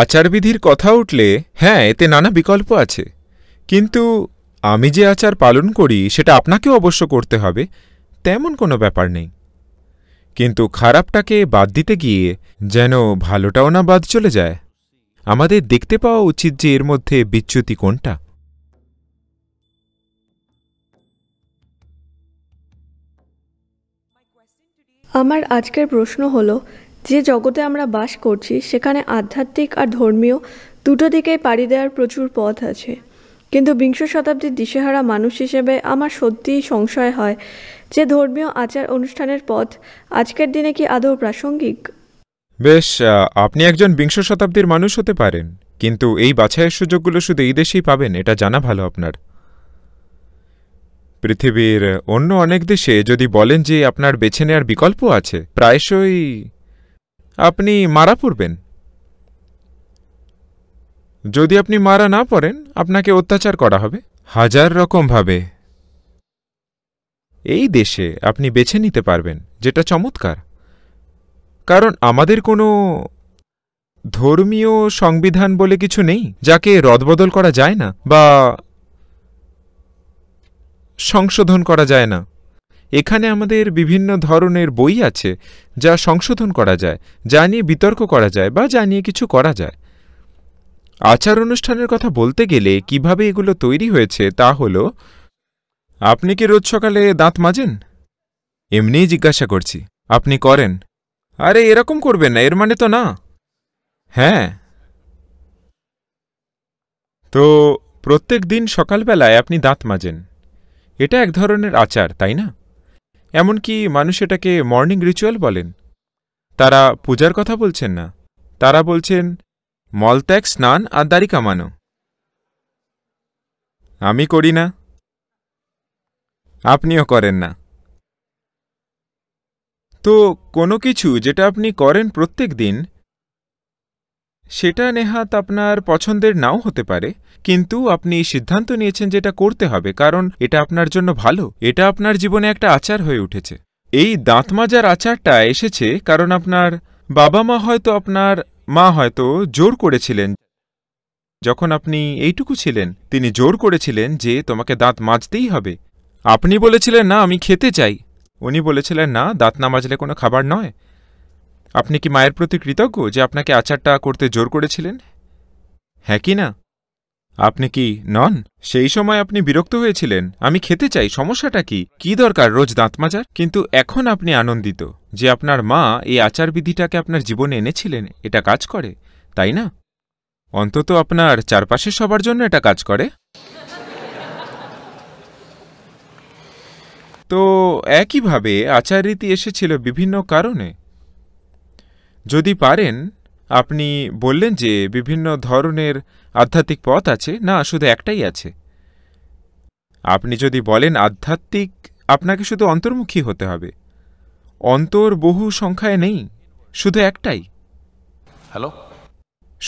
আচারবিধির কথা উঠলে হ্যাঁ এতে নানা বিকল্প আছে কিন্তু আমি যে আচার পালন করি সেটা আপনাকেও অবশ্য করতে হবে তেমন কোনো ব্যাপার নেই কিন্তু খারাপটাকে বাদ দিতে গিয়ে যেন ভালোটাও না বাদ চলে যায় আমাদের দেখতে পাওয়া উচিত যে এর মধ্যে বিচ্যুতি কোনটা আমার আজকের প্রশ্ন হলো যে জগতে আমরা বাস করছি সেখানে আধ্যাত্মিক আর ধর্মীয় দুটো দিকেই পাড়ি দেওয়ার প্রচুর পথ আছে কিন্তু বিংশ শতাব্দীর দিশেহারা মানুষ হিসেবে আমার সত্যিই সংশয় হয় যে ধর্মীয় আচার অনুষ্ঠানের পথ আজকের দিনে কি আদৌ প্রাসঙ্গিক বেশ আপনি একজন বিংশ শতাব্দীর মানুষ হতে পারেন কিন্তু এই বাছাইয়ের সুযোগগুলো শুধু এই দেশেই পাবেন এটা জানা ভালো আপনার পৃথিবীর অন্য অনেক দেশে যদি বলেন যে আপনার বেছে নেওয়ার বিকল্প আছে প্রায়শই আপনি মারা পড়বেন যদি আপনি মারা না পড়েন আপনাকে অত্যাচার করা হবে হাজার রকমভাবে এই দেশে আপনি বেছে নিতে পারবেন যেটা চমৎকার কারণ আমাদের কোনো ধর্মীয় সংবিধান বলে কিছু নেই যাকে রদবদল করা যায় না বা সংশোধন করা যায় না এখানে আমাদের বিভিন্ন ধরনের বই আছে যা সংশোধন করা যায় যা নিয়ে বিতর্ক করা যায় বা যা নিয়ে কিছু করা যায় আচার অনুষ্ঠানের কথা বলতে গেলে কিভাবে এগুলো তৈরি হয়েছে তা হল আপনি কি রোজ সকালে দাঁত মাজেন এমনিই জিজ্ঞাসা করছি আপনি করেন আরে এরকম করবেন না এর মানে তো না হ্যাঁ তো প্রত্যেক দিন সকালবেলায় আপনি দাঁত মাজেন এটা এক ধরনের আচার তাই না এমনকি মানুষ এটাকে মর্নিং রিচুয়াল বলেন তারা পূজার কথা বলছেন না তারা বলছেন মলত্যাগ স্নান আর দাড়ি কামানো আমি করি না আপনিও করেন না তো কোনো কিছু যেটা আপনি করেন প্রত্যেক দিন সেটা নেহাত আপনার পছন্দের নাও হতে পারে কিন্তু আপনি সিদ্ধান্ত নিয়েছেন যেটা করতে হবে কারণ এটা আপনার জন্য ভালো এটা আপনার জীবনে একটা আচার হয়ে উঠেছে এই দাঁত মাজার আচারটা এসেছে কারণ আপনার বাবা মা হয়তো আপনার মা হয়তো জোর করেছিলেন যখন আপনি এইটুকু ছিলেন তিনি জোর করেছিলেন যে তোমাকে দাঁত মাজতেই হবে আপনি বলেছিলেন না আমি খেতে চাই উনি বলেছিলেন না দাঁত না মাজলে কোনো খাবার নয় আপনি কি মায়ের প্রতি কৃতজ্ঞ যে আপনাকে আচারটা করতে জোর করেছিলেন হ্যাঁ কি না আপনি কি নন সেই সময় আপনি বিরক্ত হয়েছিলেন আমি খেতে চাই সমস্যাটা কি কি দরকার রোজ দাঁত মাজার কিন্তু এখন আপনি আনন্দিত যে আপনার মা এই আচারবিধিটাকে আপনার জীবনে এনেছিলেন এটা কাজ করে তাই না অন্তত আপনার চারপাশের সবার জন্য এটা কাজ করে তো একইভাবে আচার রীতি এসেছিল বিভিন্ন কারণে যদি পারেন আপনি বললেন যে বিভিন্ন ধরনের আধ্যাত্মিক পথ আছে না শুধু একটাই আছে আপনি যদি বলেন আধ্যাত্মিক আপনাকে শুধু অন্তর্মুখী হতে হবে অন্তর বহু সংখ্যায় নেই শুধু একটাই হ্যালো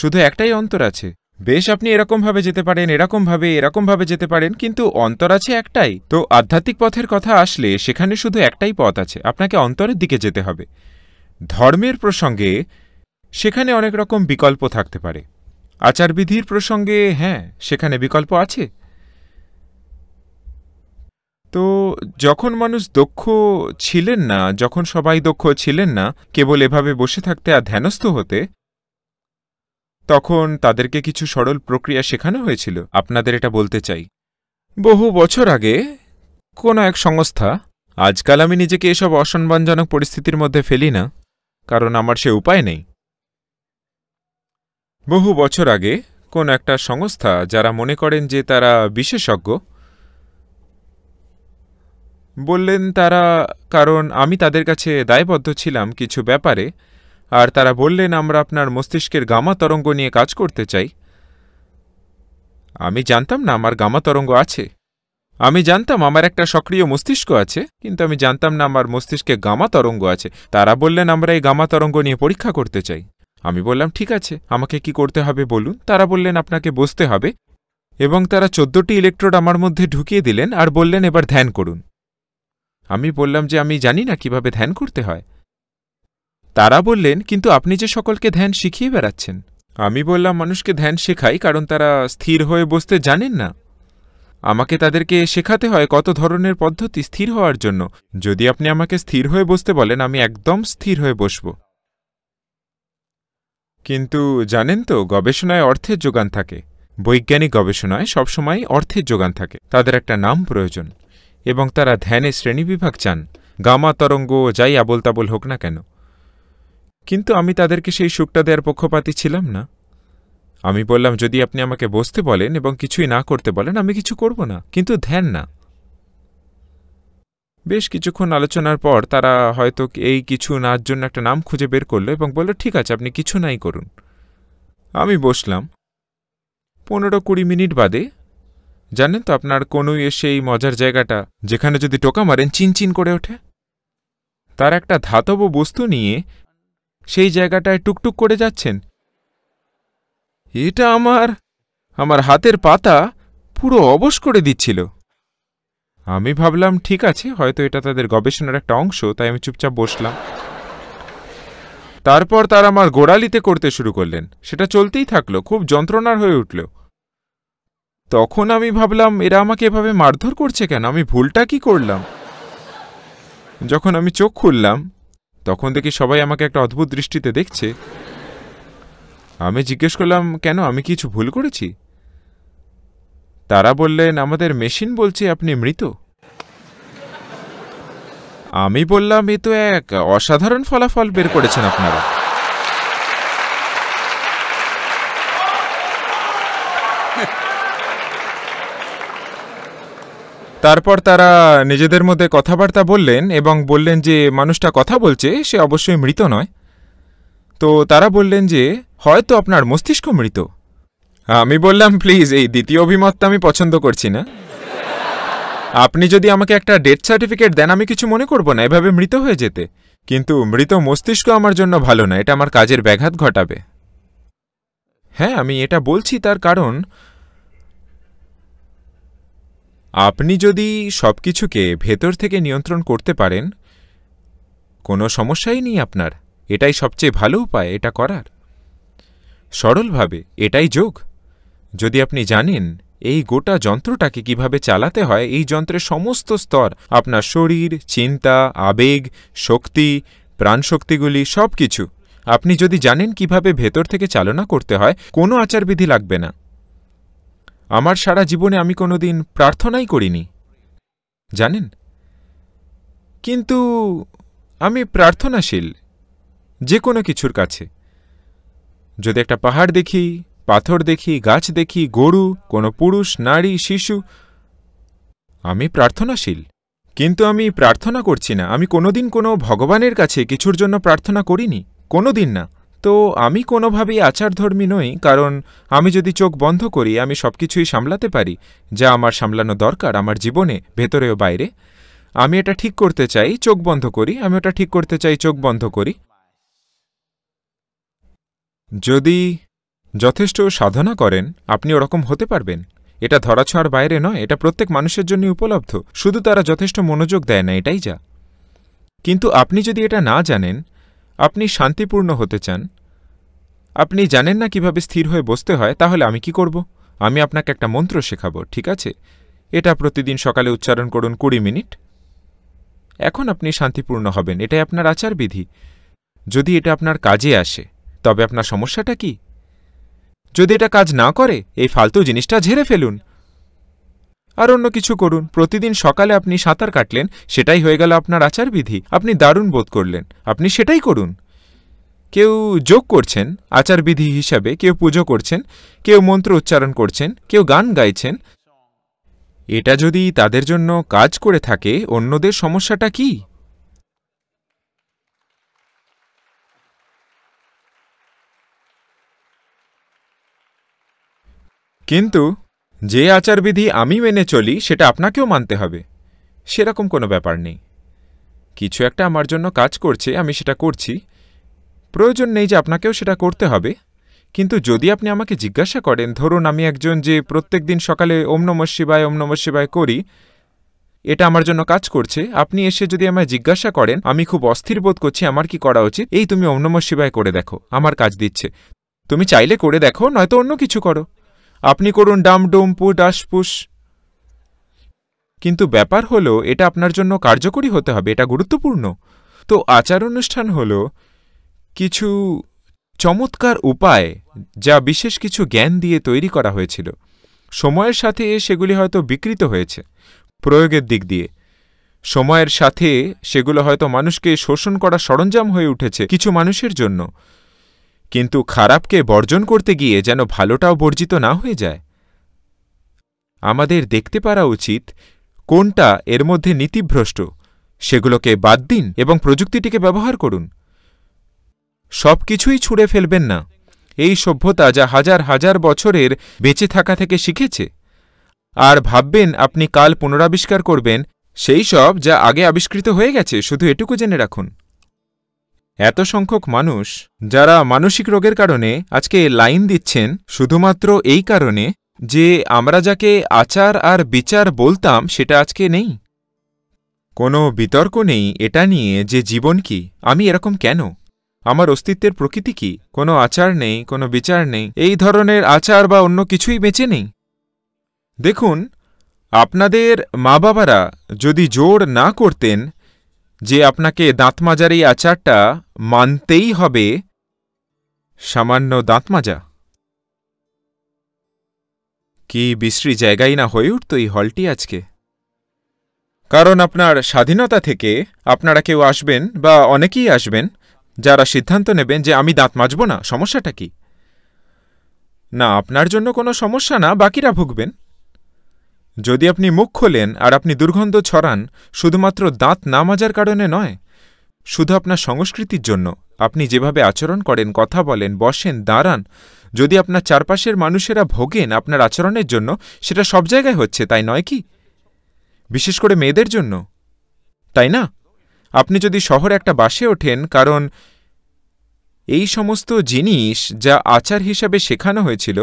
শুধু একটাই অন্তর আছে বেশ আপনি এরকমভাবে যেতে পারেন এরকমভাবে এরকমভাবে যেতে পারেন কিন্তু অন্তর আছে একটাই তো আধ্যাত্মিক পথের কথা আসলে সেখানে শুধু একটাই পথ আছে আপনাকে অন্তরের দিকে যেতে হবে ধর্মের প্রসঙ্গে সেখানে অনেক রকম বিকল্প থাকতে পারে আচারবিধির প্রসঙ্গে হ্যাঁ সেখানে বিকল্প আছে তো যখন মানুষ দক্ষ ছিলেন না যখন সবাই দক্ষ ছিলেন না কেবল এভাবে বসে থাকতে আর ধ্যানস্থ হতে তখন তাদেরকে কিছু সরল প্রক্রিয়া শেখানো হয়েছিল আপনাদের এটা বলতে চাই বহু বছর আগে কোনো এক সংস্থা আজকাল আমি নিজেকে এসব অসম্মানজনক পরিস্থিতির মধ্যে ফেলি না কারণ আমার সে উপায় নেই বহু বছর আগে কোন একটা সংস্থা যারা মনে করেন যে তারা বিশেষজ্ঞ বললেন তারা কারণ আমি তাদের কাছে দায়বদ্ধ ছিলাম কিছু ব্যাপারে আর তারা বললেন আমরা আপনার মস্তিষ্কের গামা তরঙ্গ নিয়ে কাজ করতে চাই আমি জানতাম না আমার গামা তরঙ্গ আছে আমি জানতাম আমার একটা সক্রিয় মস্তিষ্ক আছে কিন্তু আমি জানতাম না আমার মস্তিষ্কে গামা তরঙ্গ আছে তারা বললেন আমরা এই গামা তরঙ্গ নিয়ে পরীক্ষা করতে চাই আমি বললাম ঠিক আছে আমাকে কি করতে হবে বলুন তারা বললেন আপনাকে বসতে হবে এবং তারা চোদ্দটি ইলেকট্রোড আমার মধ্যে ঢুকিয়ে দিলেন আর বললেন এবার ধ্যান করুন আমি বললাম যে আমি জানি না কিভাবে ধ্যান করতে হয় তারা বললেন কিন্তু আপনি যে সকলকে ধ্যান শিখিয়ে বেড়াচ্ছেন আমি বললাম মানুষকে ধ্যান শেখাই কারণ তারা স্থির হয়ে বসতে জানেন না আমাকে তাদেরকে শেখাতে হয় কত ধরনের পদ্ধতি স্থির হওয়ার জন্য যদি আপনি আমাকে স্থির হয়ে বসতে বলেন আমি একদম স্থির হয়ে বসব কিন্তু জানেন তো গবেষণায় অর্থের যোগান থাকে বৈজ্ঞানিক গবেষণায় সবসময় অর্থের যোগান থাকে তাদের একটা নাম প্রয়োজন এবং তারা ধ্যানে শ্রেণীবিভাগ চান গামা তরঙ্গ যাই আবোলতাবোল হোক না কেন কিন্তু আমি তাদেরকে সেই সুখটা দেওয়ার পক্ষপাতি ছিলাম না আমি বললাম যদি আপনি আমাকে বসতে বলেন এবং কিছুই না করতে বলেন আমি কিছু করব না কিন্তু ধ্যান না বেশ কিছুক্ষণ আলোচনার পর তারা হয়তো এই কিছু নার জন্য একটা নাম খুঁজে বের করলো এবং বলল ঠিক আছে আপনি কিছু নাই করুন আমি বসলাম পনেরো কুড়ি মিনিট বাদে জানেন তো আপনার কোনোই এসে এই মজার জায়গাটা যেখানে যদি টোকা মারেন চিনচিন করে ওঠে তার একটা ধাতব বস্তু নিয়ে সেই জায়গাটায় টুকটুক করে যাচ্ছেন এটা আমার আমার হাতের পাতা পুরো অবশ করে দিচ্ছিল আমি ভাবলাম ঠিক আছে হয়তো এটা তাদের গবেষণার একটা অংশ তাই আমি চুপচাপ বসলাম তারপর তার আমার গোড়ালিতে করতে শুরু করলেন সেটা চলতেই থাকলো খুব যন্ত্রণার হয়ে উঠল তখন আমি ভাবলাম এরা আমাকে এভাবে মারধর করছে কেন আমি ভুলটা কি করলাম যখন আমি চোখ খুললাম তখন দেখি সবাই আমাকে একটা অদ্ভুত দৃষ্টিতে দেখছে আমি জিজ্ঞেস করলাম কেন আমি কিছু ভুল করেছি তারা বললেন আমাদের মেশিন বলছে আপনি মৃত আমি বললাম এ তো এক অসাধারণ ফলাফল বের করেছেন আপনারা তারপর তারা নিজেদের মধ্যে কথাবার্তা বললেন এবং বললেন যে মানুষটা কথা বলছে সে অবশ্যই মৃত নয় তো তারা বললেন যে হয়তো আপনার মস্তিষ্ক মৃত আমি বললাম প্লিজ এই দ্বিতীয় অভিমতটা আমি পছন্দ করছি না আপনি যদি আমাকে একটা ডেথ সার্টিফিকেট দেন আমি কিছু মনে করব না এভাবে মৃত হয়ে যেতে কিন্তু মৃত মস্তিষ্ক আমার জন্য ভালো না এটা আমার কাজের ব্যাঘাত ঘটাবে হ্যাঁ আমি এটা বলছি তার কারণ আপনি যদি সব কিছুকে ভেতর থেকে নিয়ন্ত্রণ করতে পারেন কোনো সমস্যাই নেই আপনার এটাই সবচেয়ে ভালো উপায় এটা করার সরলভাবে এটাই যোগ যদি আপনি জানেন এই গোটা যন্ত্রটাকে কিভাবে চালাতে হয় এই যন্ত্রের সমস্ত স্তর আপনার শরীর চিন্তা আবেগ শক্তি প্রাণশক্তিগুলি সব কিছু আপনি যদি জানেন কিভাবে ভেতর থেকে চালনা করতে হয় কোনো আচারবিধি লাগবে না আমার সারা জীবনে আমি কোনো দিন প্রার্থনাই করিনি জানেন কিন্তু আমি প্রার্থনাশীল যে কোনো কিছুর কাছে যদি একটা পাহাড় দেখি পাথর দেখি গাছ দেখি গরু কোনো পুরুষ নারী শিশু আমি প্রার্থনাশীল কিন্তু আমি প্রার্থনা করছি না আমি কোনোদিন কোনো ভগবানের কাছে কিছুর জন্য প্রার্থনা করিনি কোনোদিন না তো আমি কোনোভাবেই আচারধর্মী নই কারণ আমি যদি চোখ বন্ধ করি আমি সব কিছুই সামলাতে পারি যা আমার সামলানো দরকার আমার জীবনে ভেতরে ও বাইরে আমি এটা ঠিক করতে চাই চোখ বন্ধ করি আমি ওটা ঠিক করতে চাই চোখ বন্ধ করি যদি যথেষ্ট সাধনা করেন আপনি ওরকম হতে পারবেন এটা ধরাছোঁয়ার বাইরে নয় এটা প্রত্যেক মানুষের জন্য উপলব্ধ শুধু তারা যথেষ্ট মনোযোগ দেয় না এটাই যা কিন্তু আপনি যদি এটা না জানেন আপনি শান্তিপূর্ণ হতে চান আপনি জানেন না কিভাবে স্থির হয়ে বসতে হয় তাহলে আমি কি করব আমি আপনাকে একটা মন্ত্র শেখাবো ঠিক আছে এটা প্রতিদিন সকালে উচ্চারণ করুন কুড়ি মিনিট এখন আপনি শান্তিপূর্ণ হবেন এটাই আপনার আচারবিধি যদি এটা আপনার কাজে আসে তবে আপনার সমস্যাটা কি যদি এটা কাজ না করে এই ফালতু জিনিসটা ঝেড়ে ফেলুন আর অন্য কিছু করুন প্রতিদিন সকালে আপনি সাঁতার কাটলেন সেটাই হয়ে গেল আপনার আচারবিধি আপনি দারুণ বোধ করলেন আপনি সেটাই করুন কেউ যোগ করছেন আচারবিধি হিসাবে কেউ পুজো করছেন কেউ মন্ত্র উচ্চারণ করছেন কেউ গান গাইছেন এটা যদি তাদের জন্য কাজ করে থাকে অন্যদের সমস্যাটা কী কিন্তু যে আচারবিধি আমি মেনে চলি সেটা আপনাকেও মানতে হবে সেরকম কোনো ব্যাপার নেই কিছু একটা আমার জন্য কাজ করছে আমি সেটা করছি প্রয়োজন নেই যে আপনাকেও সেটা করতে হবে কিন্তু যদি আপনি আমাকে জিজ্ঞাসা করেন ধরুন আমি একজন যে প্রত্যেক দিন সকালে ওম নম শিবায় ওম নম শিবায় করি এটা আমার জন্য কাজ করছে আপনি এসে যদি আমায় জিজ্ঞাসা করেন আমি খুব অস্থির বোধ করছি আমার কি করা উচিত এই তুমি ওম নম শিবায় করে দেখো আমার কাজ দিচ্ছে তুমি চাইলে করে দেখো নয়তো অন্য কিছু করো আপনি করুন ডাম ডামডুমপু ডাসপুস কিন্তু ব্যাপার হলো এটা আপনার জন্য কার্যকরী হতে হবে এটা গুরুত্বপূর্ণ তো আচার অনুষ্ঠান হল কিছু চমৎকার উপায় যা বিশেষ কিছু জ্ঞান দিয়ে তৈরি করা হয়েছিল সময়ের সাথে সেগুলি হয়তো বিকৃত হয়েছে প্রয়োগের দিক দিয়ে সময়ের সাথে সেগুলো হয়তো মানুষকে শোষণ করা সরঞ্জাম হয়ে উঠেছে কিছু মানুষের জন্য কিন্তু খারাপকে বর্জন করতে গিয়ে যেন ভালোটাও বর্জিত না হয়ে যায় আমাদের দেখতে পারা উচিত কোনটা এর মধ্যে নীতিভ্রষ্ট সেগুলোকে বাদ দিন এবং প্রযুক্তিটিকে ব্যবহার করুন সব কিছুই ছুঁড়ে ফেলবেন না এই সভ্যতা যা হাজার হাজার বছরের বেঁচে থাকা থেকে শিখেছে আর ভাববেন আপনি কাল পুনরাবিষ্কার করবেন সেই সব যা আগে আবিষ্কৃত হয়ে গেছে শুধু এটুকু জেনে রাখুন এত সংখ্যক মানুষ যারা মানসিক রোগের কারণে আজকে লাইন দিচ্ছেন শুধুমাত্র এই কারণে যে আমরা যাকে আচার আর বিচার বলতাম সেটা আজকে নেই কোনো বিতর্ক নেই এটা নিয়ে যে জীবন কি আমি এরকম কেন আমার অস্তিত্বের প্রকৃতি কি কোনো আচার নেই কোনো বিচার নেই এই ধরনের আচার বা অন্য কিছুই বেঁচে নেই দেখুন আপনাদের মা বাবারা যদি জোর না করতেন যে আপনাকে দাঁত মাজার এই আচারটা মানতেই হবে সামান্য দাঁত মাজা কি বিশ্রী জায়গাই না হয়ে উঠত এই হলটি আজকে কারণ আপনার স্বাধীনতা থেকে আপনারা কেউ আসবেন বা অনেকেই আসবেন যারা সিদ্ধান্ত নেবেন যে আমি দাঁত মাজব না সমস্যাটা কি না আপনার জন্য কোনো সমস্যা না বাকিরা ভুগবেন যদি আপনি মুখ খোলেন আর আপনি দুর্গন্ধ ছড়ান শুধুমাত্র দাঁত না মাজার কারণে নয় শুধু আপনার সংস্কৃতির জন্য আপনি যেভাবে আচরণ করেন কথা বলেন বসেন দাঁড়ান যদি আপনার চারপাশের মানুষেরা ভোগেন আপনার আচরণের জন্য সেটা সব জায়গায় হচ্ছে তাই নয় কি বিশেষ করে মেয়েদের জন্য তাই না আপনি যদি শহরে একটা বাসে ওঠেন কারণ এই সমস্ত জিনিস যা আচার হিসাবে শেখানো হয়েছিল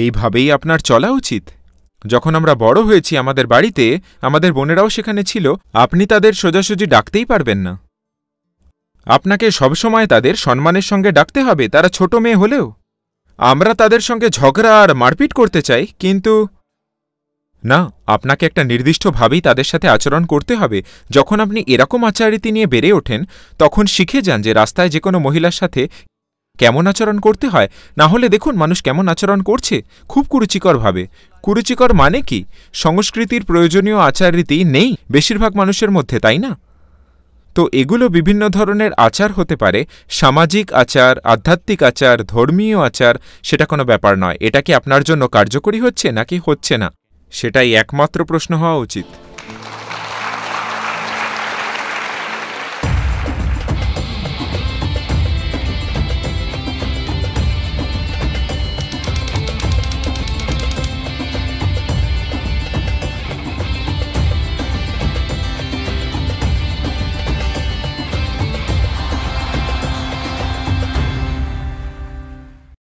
এইভাবেই আপনার চলা উচিত যখন আমরা বড় হয়েছি আমাদের বাড়িতে আমাদের বোনেরাও সেখানে ছিল আপনি তাদের সোজাসুজি ডাকতেই পারবেন না আপনাকে সবসময় তাদের সম্মানের সঙ্গে ডাকতে হবে তারা ছোট মেয়ে হলেও আমরা তাদের সঙ্গে ঝগড়া আর মারপিট করতে চাই কিন্তু না আপনাকে একটা নির্দিষ্টভাবেই তাদের সাথে আচরণ করতে হবে যখন আপনি এরকম আচারীতি নিয়ে বেড়ে ওঠেন তখন শিখে যান যে রাস্তায় যে কোনো মহিলার সাথে কেমন আচরণ করতে হয় না হলে দেখুন মানুষ কেমন আচরণ করছে খুব কুরুচিকরভাবে কুরুচিকর মানে কি সংস্কৃতির প্রয়োজনীয় আচার রীতি নেই বেশিরভাগ মানুষের মধ্যে তাই না তো এগুলো বিভিন্ন ধরনের আচার হতে পারে সামাজিক আচার আধ্যাত্মিক আচার ধর্মীয় আচার সেটা কোনো ব্যাপার নয় এটা কি আপনার জন্য কার্যকরী হচ্ছে নাকি হচ্ছে না সেটাই একমাত্র প্রশ্ন হওয়া উচিত